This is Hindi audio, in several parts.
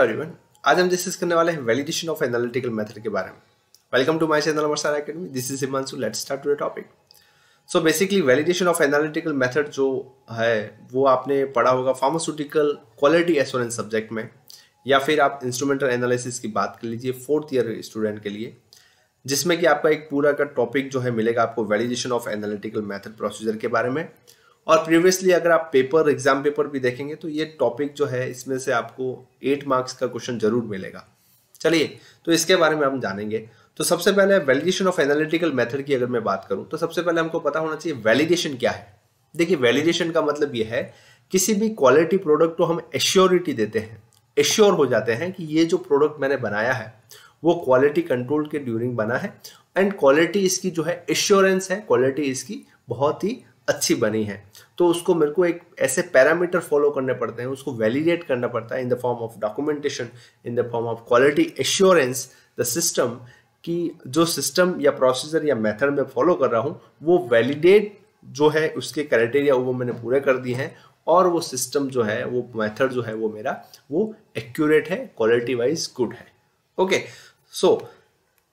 एवरीवन आज हम डिस्कस करने वाले हैं वैलिडेशन ऑफ एनालिटिकल मेथड के बारे में welcome to my channel Marsara academy this is Himanshu let's start to the topic so basically validation of analytical method जो है वो आपने पढ़ा होगा फार्मास्यूटिकल क्वालिटी एश्योरेंस सब्जेक्ट में या फिर आप इंस्ट्रूमेंटल एनालिसिस की बात कर लीजिए फोर्थ ईयर स्टूडेंट के लिए जिसमें कि आपका एक पूरा का टॉपिक जो है मिलेगा आपको validation of analytical method procedure के बारे में और प्रीवियसली अगर आप पेपर एग्जाम पेपर भी देखेंगे तो ये टॉपिक जो है इसमें से आपको एट मार्क्स का क्वेश्चन जरूर मिलेगा चलिए तो इसके बारे में हम जानेंगे तो सबसे पहले वैलिडेशन ऑफ एनालिटिकल मेथड की अगर मैं बात करूं तो सबसे पहले हमको पता होना चाहिए वैलिडेशन क्या है देखिए वैलिडेशन का मतलब यह है किसी भी क्वालिटी प्रोडक्ट को हम एश्योरिटी देते हैं एश्योर हो जाते हैं कि ये जो प्रोडक्ट मैंने बनाया है वो क्वालिटी कंट्रोल के ड्यूरिंग बना है एंड क्वालिटी इसकी जो है एश्योरेंस है क्वालिटी इसकी बहुत ही अच्छी बनी है तो उसको मेरे को एक ऐसे पैरामीटर फॉलो करने पड़ते हैं उसको वैलिडेट करना पड़ता है in the form of documentation in the form of quality assurance the system कि जो सिस्टम या प्रोसीजर या मेथड मैं फॉलो कर रहा हूँ वो वैलिडेट जो है उसके क्राइटेरिया वो मैंने पूरे कर दिए हैं और वो सिस्टम जो है वो मेथड जो है वो मेरा वो एक्यूरेट है क्वालिटी वाइज गुड है ओके okay, सो so,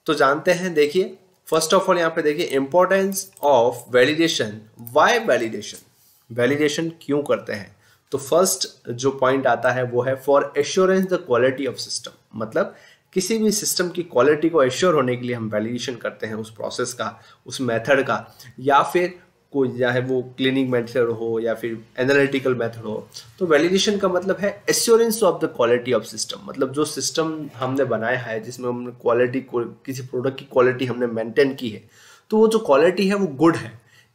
तो जानते हैं देखिए फर्स्ट ऑफ ऑल यहाँ पे देखिए importance of validation why validation validation क्यों करते हैं तो फर्स्ट जो पॉइंट आता है वो है for assurance the quality of system मतलब किसी भी सिस्टम की क्वालिटी को एश्योर होने के लिए हम वैलिडेशन करते हैं उस प्रोसेस का उस मेथड का या फिर को चाहे वो क्लिनिंग मेथड हो या फिर एनालिटिकल मेथड हो तो वैलिडेशन का मतलब है assurance of the quality of system मतलब जो सिस्टम हमने बनाया है जिसमें हमने क्वालिटी को किसी प्रोडक्ट की क्वालिटी हमने मेंटेन की है तो वो जो क्वालिटी है वो गुड है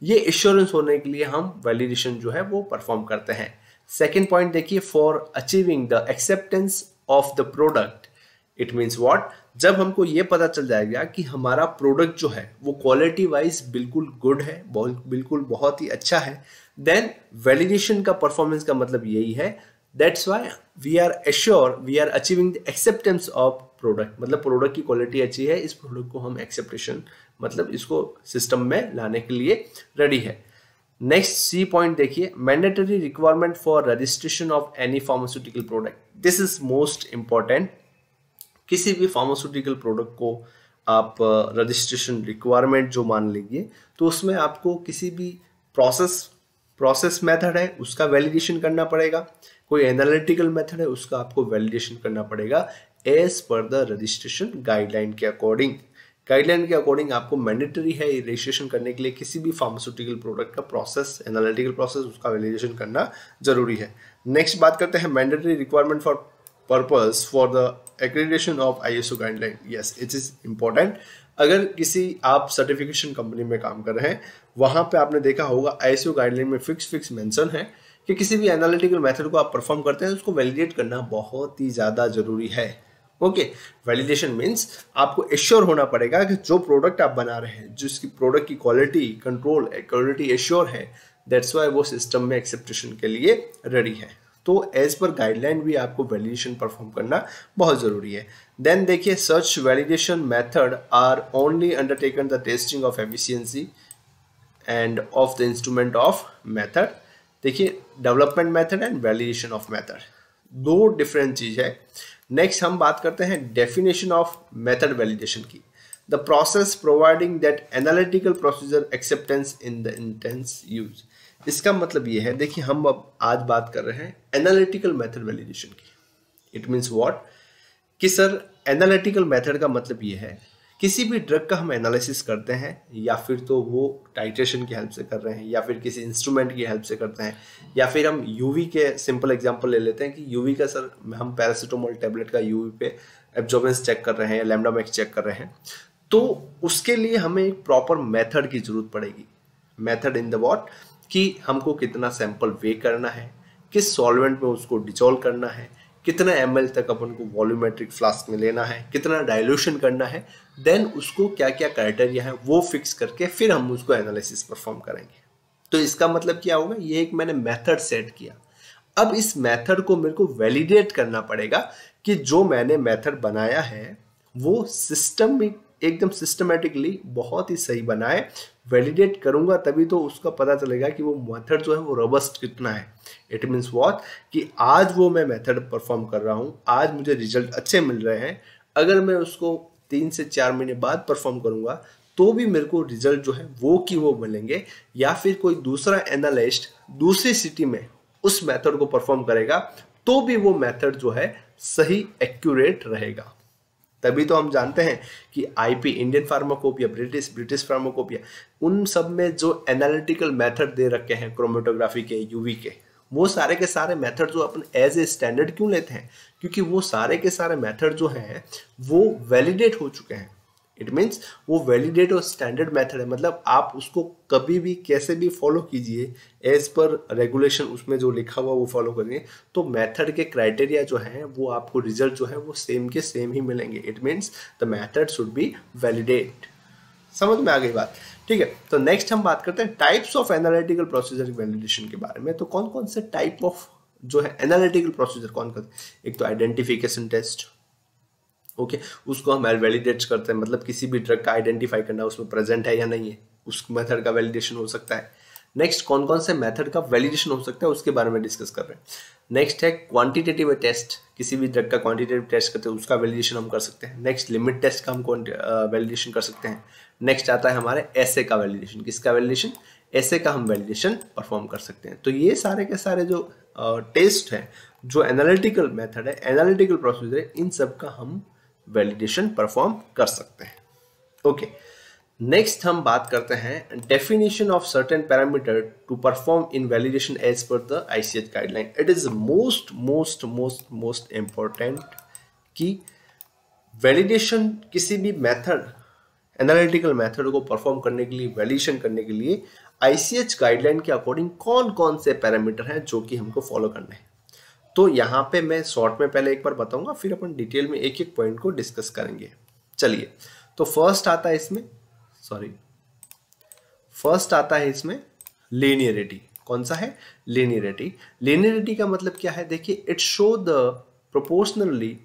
ये एश्योरेंस होने के लिए हम वैलिडेशन जो है वो परफॉर्म करते हैं सेकेंड पॉइंट देखिए for achieving the acceptance of the product it means what जब हमको ये पता चल जाएगा कि हमारा प्रोडक्ट जो है वो क्वालिटी वाइज बिल्कुल गुड है बिल्कुल बहुत ही अच्छा है देन वैलिडेशन का परफॉर्मेंस का मतलब यही है that's why we are assure we are achieving the acceptance of product मतलब प्रोडक्ट की क्वालिटी अच्छी है इस प्रोडक्ट को हम एक्सेप्टेशन मतलब इसको सिस्टम में लाने के लिए रेडी है नेक्स्ट सी पॉइंट देखिए mandatory requirement for registration of any pharmaceutical product this is most important किसी भी फार्मास्यूटिकल प्रोडक्ट को आप रजिस्ट्रेशन रिक्वायरमेंट जो मान लीजिए तो उसमें आपको किसी भी प्रोसेस प्रोसेस मेथड है उसका वैलिडेशन करना पड़ेगा कोई एनालिटिकल मेथड है उसका आपको वैलिडेशन करना पड़ेगा as per the registration guideline के अकॉर्डिंग गाइडलाइन के अकॉर्डिंग आपको मैंडेटरी है रजिस्ट्रेशन करने के लिए किसी भी फार्मास्यूटिकल प्रोडक्ट का प्रोसेस एनालिटिकल प्रोसेस उसका वैलिडेशन करना जरूरी है नेक्स्ट बात करते हैं mandatory requirement for purpose for the accreditation of ISO guideline yes it is important अगर किसी आप सर्टिफिकेशन कंपनी में काम कर रहे हैं वहां पे आपने देखा होगा आईएसओ गाइडलाइन में फिक्स फिक्स मेंशन है कि किसी भी एनालिटिकल मेथड को आप परफॉर्म करते हैं उसको वैलिडेट करना बहुत ही ज़्यादा ज़रूरी है ओके वैलिडेशन मीन्स आपको एश्योर होना पड़ेगा कि जो प्रोडक्ट आप बना रहे हैं जिसकी प्रोडक्ट की क्वालिटी कंट्रोल क्वालिटी एश्योर है दैट्स वाई वो सिस्टम में एक्सेप्टेशन के लिए रेडी है तो एज पर गाइडलाइन भी आपको वैलिडेशन परफॉर्म करना बहुत ज़रूरी है देन देखिए search validation method are only undertaken the testing of efficiency and of the instrument of method देखिए development method and validation of method दो डिफरेंट चीज़ है नेक्स्ट हम बात करते हैं डेफिनेशन ऑफ मेथड वैलिडेशन की the process providing that analytical procedure acceptance in the intense use इसका मतलब ये है देखिए हम अब आज बात कर रहे हैं एनालिटिकल मेथड वैलिडेशन की इट मीन्स वॉट कि सर एनालिटिकल मेथड का मतलब ये है किसी भी ड्रग का हम एनालिसिस करते हैं या फिर तो वो टाइट्रेशन की हेल्प से कर रहे हैं या फिर किसी इंस्ट्रूमेंट की हेल्प से करते हैं या फिर हम यूवी के सिंपल एग्जांपल ले लेते हैं कि यूवी का सर हम पैरासिटोमोल टेबलेट का यूवी पे एब्जॉर्बेंस चेक कर रहे हैं लेमडा मैक्स चेक कर रहे हैं तो उसके लिए हमें एक प्रॉपर मैथड की जरूरत पड़ेगी मैथड इन द वॉट कि हमको कितना सैंपल वे करना है किस सॉल्वेंट में उसको डिजोल्व करना है कितना एम तक अपन को वॉल्यूमेट्रिक फ्लास्क में लेना है कितना डायल्यूशन करना है देन उसको क्या क्या क्राइटेरिया है वो फिक्स करके फिर हम उसको एनालिसिस परफॉर्म करेंगे तो इसका मतलब क्या होगा ये एक मैंने मेथड सेट किया अब इस मेथड को मेरे को वैलिडेट करना पड़ेगा कि जो मैंने मेथड बनाया है वो सिस्टमिक एकदम सिस्टमेटिकली बहुत ही सही बनाए वैलिडेट करूंगा तभी तो उसका पता चलेगा कि वो मेथड जो है वो रबस्ट कितना है इट मीन्स वॉट कि आज वो मैं मेथड परफॉर्म कर रहा हूँ आज मुझे रिजल्ट अच्छे मिल रहे हैं अगर मैं उसको तीन से चार महीने बाद परफॉर्म करूंगा तो भी मेरे को रिजल्ट जो है वो कि वो मिलेंगे या फिर कोई दूसरा एनालिस्ट दूसरी सिटी में उस मेथड को परफॉर्म करेगा तो भी वो मेथड जो है सही एक्यूरेट रहेगा तभी तो हम जानते हैं कि IP Indian pharmacopoeia British British pharmacopoeia उन सब में जो एनालिटिकल मेथड दे रखे हैं क्रोमेटोग्राफी के यूवी के वो सारे के सारे मेथड जो अपन एज ए स्टैंडर्ड क्यों लेते हैं क्योंकि वो सारे के सारे मेथड जो हैं वो वैलिडेट हो चुके हैं इट मीन्स वो वैलिडेट और स्टैंडर्ड मेथड है मतलब आप उसको कभी भी कैसे भी फॉलो कीजिए एज पर रेगुलेशन उसमें जो लिखा हुआ वो फॉलो करिए तो मेथड के क्राइटेरिया जो है वो आपको रिजल्ट जो है वो सेम के सेम ही मिलेंगे it means the method should be validate समझ में आ गई बात ठीक है तो नेक्स्ट हम बात करते हैं types of analytical procedure validation के बारे में तो कौन कौन से टाइप ऑफ जो है एनालिटिकल प्रोसीजर कौन कौन हैं एक तो आइडेंटिफिकेशन टेस्ट ओके उसको हम वैलिडेट करते हैं मतलब किसी भी ड्रग का आइडेंटिफाई करना उसमें प्रेजेंट है या नहीं है उस मेथड का वैलिडेशन हो सकता है नेक्स्ट कौन कौन से मेथड का वैलिडेशन हो सकता है उसके बारे में डिस्कस कर रहे हैं नेक्स्ट है क्वांटिटेटिव टेस्ट किसी भी ड्रग का क्वांटिटेटिव टेस्ट करते हैं उसका वैलिडेशन हम कर सकते हैं नेक्स्ट लिमिट टेस्ट का हम वैलिडेशन कर सकते हैं नेक्स्ट आता है हमारे एसे का वैलिडेशन किसका वैलिडेशन ऐसे का हम वैलिडेशन परफॉर्म कर सकते हैं तो ये सारे के सारे जो टेस्ट है जो एनालिटिकल मेथड है एनालिटिकल प्रोसीजर है इन सब का हम वैलिडेशन परफॉर्म कर सकते हैं ओके okay. नेक्स्ट हम बात करते हैं definition of certain parameter to perform in validation as per the ICH guideline it is most most most most important कि वैलिडेशन किसी भी मेथड एनालिटिकल मेथड को परफॉर्म करने के लिए वैलिडेशन करने के लिए आईसीएच गाइडलाइन के अकॉर्डिंग कौन कौन से पैरामीटर हैं जो कि हमको फॉलो करने हैं तो यहाँ पे मैं शॉर्ट में पहले एक बार बताऊंगा फिर अपन डिटेल में एक एक पॉइंट को डिस्कस करेंगे चलिए तो फर्स्ट आता है इसमें सॉरी फर्स्ट आता है इसमें लेनियरिटी कौन सा है लेनियरिटी लेनियरिटी का मतलब क्या है देखिए it show the proportionally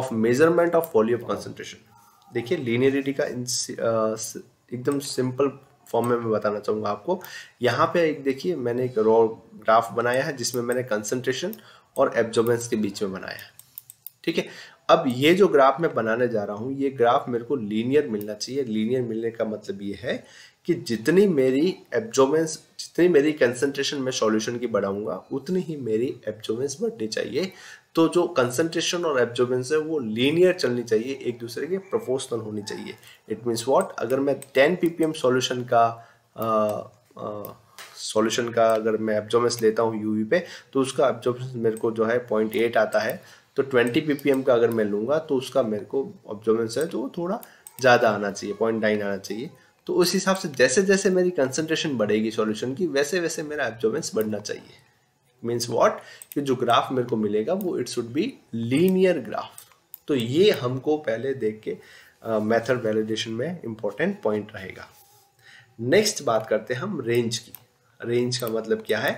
of measurement of volume concentration देखिए लेनियरिटी का एकदम सिंपल फॉर्म में मैं बताना चाहूंगा आपको यहाँ पे एक देखिए मैंने एक रॉ ग्राफ बनाया है जिसमें मैंने कंसंट्रेशन और एब्जॉर्बेंस के बीच में बनाया है ठीक है अब ये जो ग्राफ मैं बनाने जा रहा हूँ ये ग्राफ मेरे को लीनियर मिलना चाहिए लीनियर मिलने का मतलब ये है कि जितनी मेरी एब्जॉर्बेंस जितनी मेरी कंसंट्रेशन मैं सॉल्यूशन की बढ़ाऊंगा उतनी ही मेरी एब्जॉर्बेंस बढ़नी चाहिए तो जो कंसंट्रेशन और एब्जॉर्बेंस है वो लीनियर चलनी चाहिए एक दूसरे के प्रोपोर्शनल होनी चाहिए इट मीन्स वॉट अगर मैं टेन पीपीएम सॉल्यूशन का आ, आ, सॉल्यूशन का अगर मैं एब्जॉमेंस लेता हूँ यूवी पे तो उसका एब्जॉमेंस मेरे को जो है पॉइंट एट आता है तो ट्वेंटी पीपीएम का अगर मैं लूँगा तो उसका मेरे को ऑब्जॉर्बेंस है तो थोड़ा ज़्यादा आना चाहिए पॉइंट नाइन आना चाहिए तो उस हिसाब से जैसे जैसे मेरी कंसनट्रेशन बढ़ेगी सॉल्यूशन की वैसे वैसे मेरा एब्जॉर्बेंस बढ़ना चाहिए मीन्स वॉट कि जो ग्राफ मेरे को मिलेगा वो it should be linear graph तो ये हमको पहले देख के मेथड uh, वैलिडेशन में इंपॉर्टेंट पॉइंट रहेगा नेक्स्ट बात करते हैं हम रेंज की रेंज का मतलब क्या है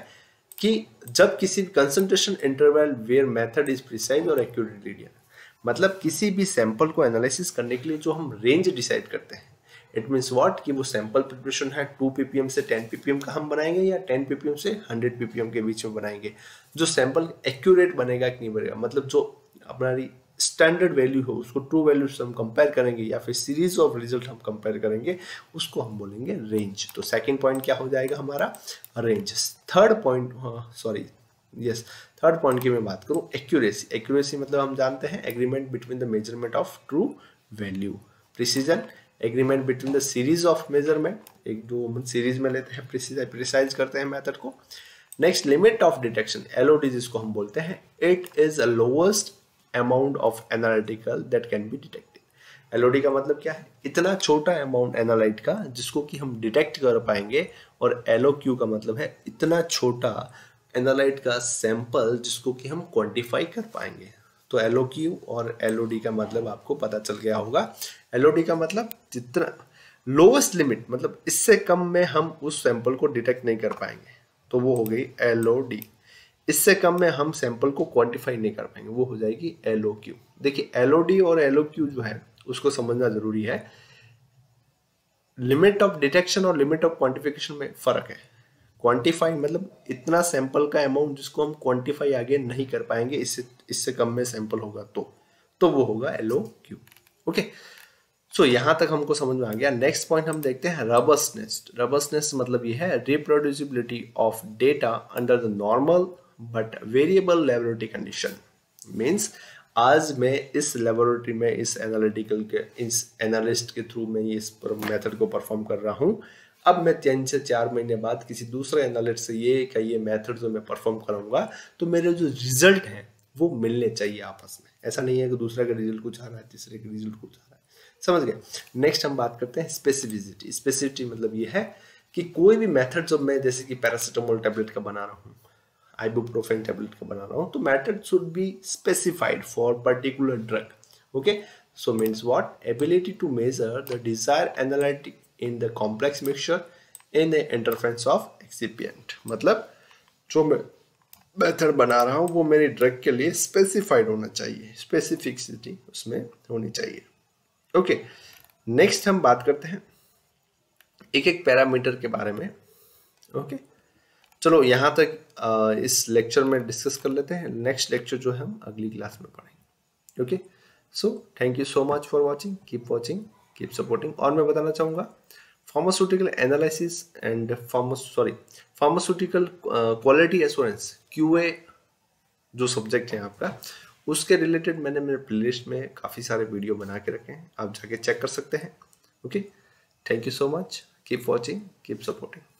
कि जब किसी concentration interval where method is precise और एक्यूरेट मतलब किसी भी सैंपल को एनालिसिस करने के लिए जो हम रेंज डिसाइड करते हैं इट मीन्स वॉट कि वो सैंपल प्रिपरेशन है टू पीपीएम से टेन पीपीएम का हम बनाएंगे या टेन पीपीएम से हंड्रेड पीपीएम के बीच में बनाएंगे जो सैंपल एक्यूरेट बनेगा कि नहीं बनेगा मतलब जो अपना स्टैंडर्ड वैल्यू हो उसको ट्रू वैल्यू से हम कंपेयर करेंगे या फिर सीरीज ऑफ रिजल्ट हम कंपेयर करेंगे उसको हम बोलेंगे रेंज तो सेकेंड पॉइंट क्या हो जाएगा हमारा range third point sorry yes third point की मैं बात करूँ एक्यूरेसी एक्यूरेसी मतलब हम जानते हैं agreement between the measurement of true value precision agreement between the series of measurement एक दो सीरीज में लेते हैं प्रिसाइज करते हैं मैथड को next limit of detection LOD जिसको हम बोलते हैं it is a lowest amount of analytical that can be detected LOD का मतलब क्या है इतना छोटा अमाउंट एनालाइट का जिसको कि हम डिटेक्ट कर पाएंगे और एलओ क्यू का मतलब है इतना छोटा एनालाइट का सैंपल जिसको कि हम क्वांटिफाई कर पाएंगे तो एलओ क्यू और एलओडी का मतलब आपको पता चल गया होगा एलओडी का मतलब जितना लोवेस्ट लिमिट मतलब इससे कम में हम उस सैंपल को डिटेक्ट नहीं कर पाएंगे तो वो हो गई एलओडी इससे कम में हम सैंपल को क्वांटिफाई नहीं कर पाएंगे वो हो जाएगी एल देखिए एल और एल जो है उसको समझना जरूरी है लिमिट ऑफ डिटेक्शन और लिमिट ऑफ क्वांटिफिकेशन में फर्क है क्वांटिफाई मतलब इतना सैंपल का अमाउंट जिसको हम क्वांटिफाई आगे नहीं कर पाएंगे इससे इससे कम में सैंपल होगा तो तो वो होगा एलओ क्यू ओके सो यहां तक हमको समझ में आ गया नेक्स्ट पॉइंट हम देखते हैं रबसनेस रबसनेस मतलब ये है reproducibility of data under the normal but variable laboratory condition means आज मैं इस लेबोरेटरी में इस एनालिटिकल के इस एनालिस्ट के थ्रू मैं इस मेथड को परफॉर्म कर रहा हूँ अब मैं तीन से चार महीने बाद किसी दूसरे एनालिस्ट से ये क्या ये मेथड जो मैं परफॉर्म करूँगा तो मेरे जो रिजल्ट हैं वो मिलने चाहिए आपस में ऐसा नहीं है कि दूसरा का रिजल्ट कुछ आ रहा है तीसरे का रिजल्ट कुछ आ रहा है समझ गए नेक्स्ट हम बात करते हैं स्पेसिफिसिटी स्पेसिफिसिटी मतलब ये है कि कोई भी मेथड जो मैं जैसे कि पैरासिटामोल टेबलेट का बना रहा हूँ आइबुप्रोफेन टेबलेट का बना रहा हूँ तो method should be specified for particular drug okay so means what ability to measure the desire analytic in the complex mixture in the interference of excipient मतलब जो मैं मेथड बना रहा हूँ वो मेरे ड्रग के लिए स्पेसिफाइड होना चाहिए स्पेसिफिकसिटी उसमें होनी चाहिए ओके okay. नेक्स्ट हम बात करते हैं एक एक पैरामीटर के बारे में ओके okay. चलो यहाँ तक इस लेक्चर में डिस्कस कर लेते हैं नेक्स्ट लेक्चर जो है हम अगली क्लास में पढ़ेंगे okay so thank you so much for watching keep watching keep supporting और मैं बताना चाहूँगा pharmaceutical analysis and pharma sorry pharmaceutical quality assurance Q जो सब्जेक्ट है आपका उसके रिलेटेड मैंने मेरे प्ले में काफ़ी सारे वीडियो बना के रखे हैं आप जाके चेक कर सकते हैं okay thank you so much keep watching keep supporting